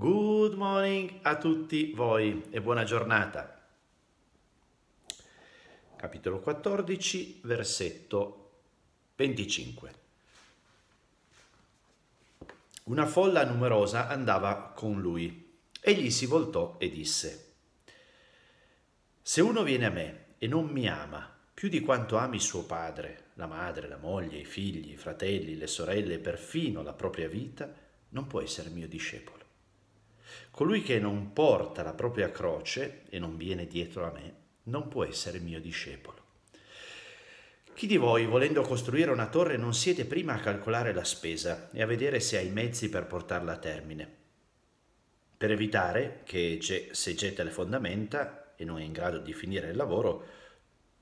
Good morning a tutti voi e buona giornata. Capitolo 14, versetto 25. Una folla numerosa andava con lui. Egli si voltò e disse, Se uno viene a me e non mi ama, più di quanto ami suo padre, la madre, la moglie, i figli, i fratelli, le sorelle, perfino la propria vita, non può essere mio discepolo. Colui che non porta la propria croce e non viene dietro a me non può essere mio discepolo. Chi di voi, volendo costruire una torre, non siete prima a calcolare la spesa e a vedere se ha i mezzi per portarla a termine, per evitare che se getta le fondamenta e non è in grado di finire il lavoro,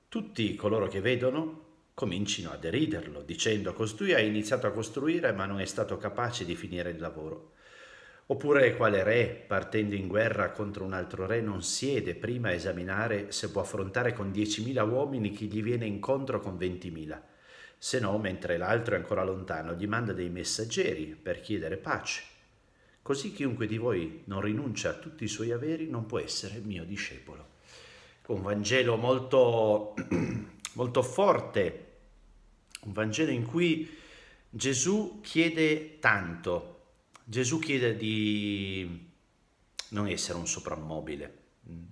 tutti coloro che vedono comincino a deriderlo, dicendo costui ha iniziato a costruire ma non è stato capace di finire il lavoro. Oppure quale re, partendo in guerra contro un altro re, non siede prima a esaminare se può affrontare con 10.000 uomini chi gli viene incontro con 20.000? Se no, mentre l'altro è ancora lontano, gli manda dei messaggeri per chiedere pace. Così chiunque di voi non rinuncia a tutti i suoi averi non può essere mio discepolo. Un Vangelo molto, molto forte, un Vangelo in cui Gesù chiede tanto Gesù chiede di non essere un soprammobile. Mm.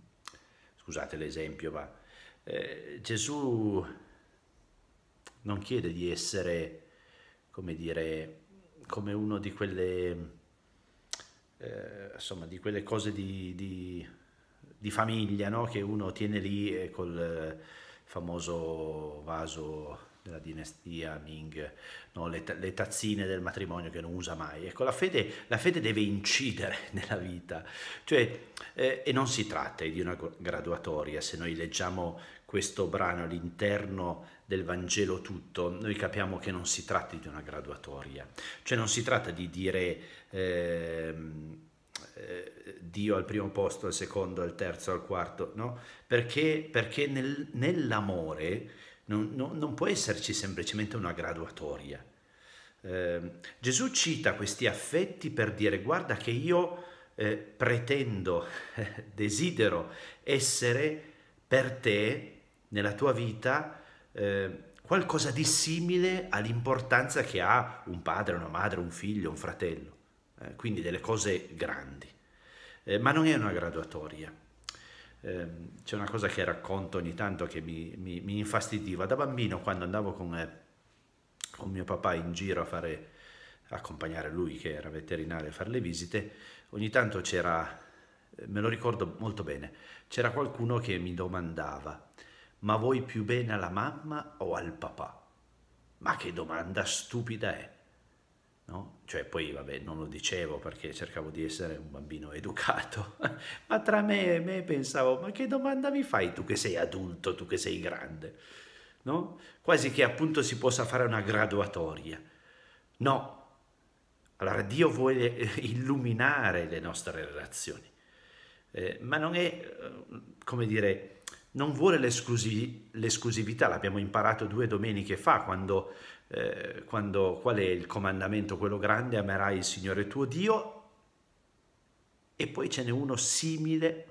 Scusate l'esempio, ma eh, Gesù non chiede di essere, come dire, come uno di quelle, eh, insomma, di quelle cose di, di, di famiglia no? che uno tiene lì eh, col eh, famoso vaso della dinastia Ming, no? le, le, tazzine del matrimonio che non usa mai. Ecco, la fede, la fede deve incidere nella vita, cioè, eh, e non si tratta di una graduatoria, se noi leggiamo questo brano all'interno del Vangelo tutto, noi capiamo che non si tratta di una graduatoria, cioè non si tratta di dire... Ehm, eh, Dio al primo posto, al secondo, al terzo, al quarto, no? Perché, perché nel, nell'amore non, non, non può esserci semplicemente una graduatoria. Eh, Gesù cita questi affetti per dire guarda che io eh, pretendo, desidero essere per te nella tua vita ehm, qualcosa di simile all'importanza che ha un padre, una madre, un figlio, un fratello, eh, quindi delle cose grandi, eh, ma non è una graduatoria ehm, c'è una cosa che racconto ogni tanto che mi, mi, mi infastidiva. Da bambino quando andavo con, eh, con mio papà in giro a fare accompagnare lui che era veterinario a fare le visite, ogni tanto c'era, eh, me lo ricordo molto bene, c'era qualcuno che mi domandava, ma vuoi più bene alla mamma o al papà? Ma che domanda stupida è! No? Cioè poi vabbè non lo dicevo perché cercavo di essere un bambino educato, ma tra me e me pensavo ma che domanda mi fai tu che sei adulto, tu che sei grande? No? Quasi che appunto si possa fare una graduatoria. No, allora Dio vuole eh, illuminare le nostre relazioni, eh, ma non è, eh, come dire, non vuole l'esclusiv- l'esclusività, l'abbiamo imparato due domeniche fa quando, eh, quando qual è il comandamento, quello grande, amerai il Signore tuo Dio e poi ce n'è uno simile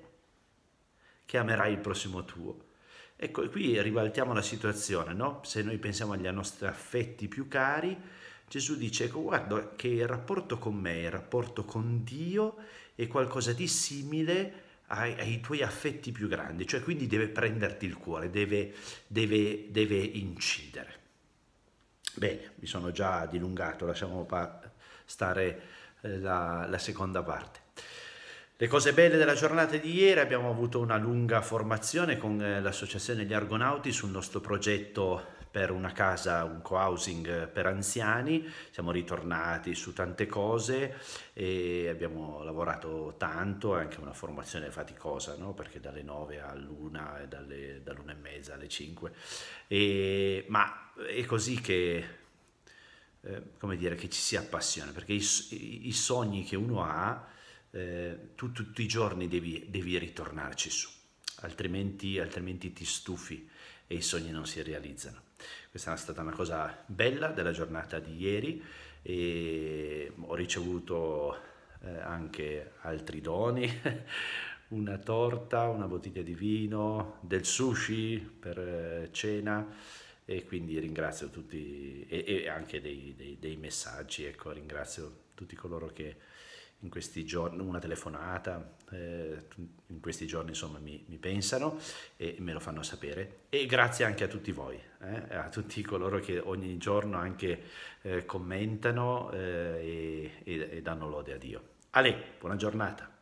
che amerai il prossimo tuo. Ecco, qui ribaltiamo la situazione, no? Se noi pensiamo agli nostri affetti più cari, Gesù dice, ecco, guarda che il rapporto con me, il rapporto con Dio è qualcosa di simile ai, ai, tuoi affetti più grandi, cioè quindi deve prenderti il cuore, deve, deve, deve incidere. Bene, mi sono già dilungato, lasciamo stare eh, la, la seconda parte. Le cose belle della giornata di ieri, abbiamo avuto una lunga formazione con eh, l'associazione degli Argonauti sul nostro progetto per una casa, un co-housing eh, per anziani, siamo ritornati su tante cose e abbiamo lavorato tanto, è anche una formazione faticosa, no? perché dalle 9 all'1 e dalle, dall'1 e mezza alle 5, e, ma è così che eh, come dire, che ci si appassiona, perché i, i, i sogni che uno ha, eh, tu tutti i giorni devi, devi ritornarci su, altrimenti, altrimenti ti stufi e i sogni non si realizzano. Questa è stata una cosa bella della giornata di ieri e ho ricevuto eh, anche altri doni, una torta, una bottiglia di vino, del sushi per eh, cena e quindi ringrazio tutti e, e anche dei, dei, dei messaggi, ecco, ringrazio tutti coloro che in questi giorni, una telefonata, eh, in questi giorni insomma mi, mi, pensano e me lo fanno sapere. E grazie anche a tutti voi, eh, a tutti coloro che ogni giorno anche eh, commentano eh, e, e, e danno lode a Dio. Ale, buona giornata.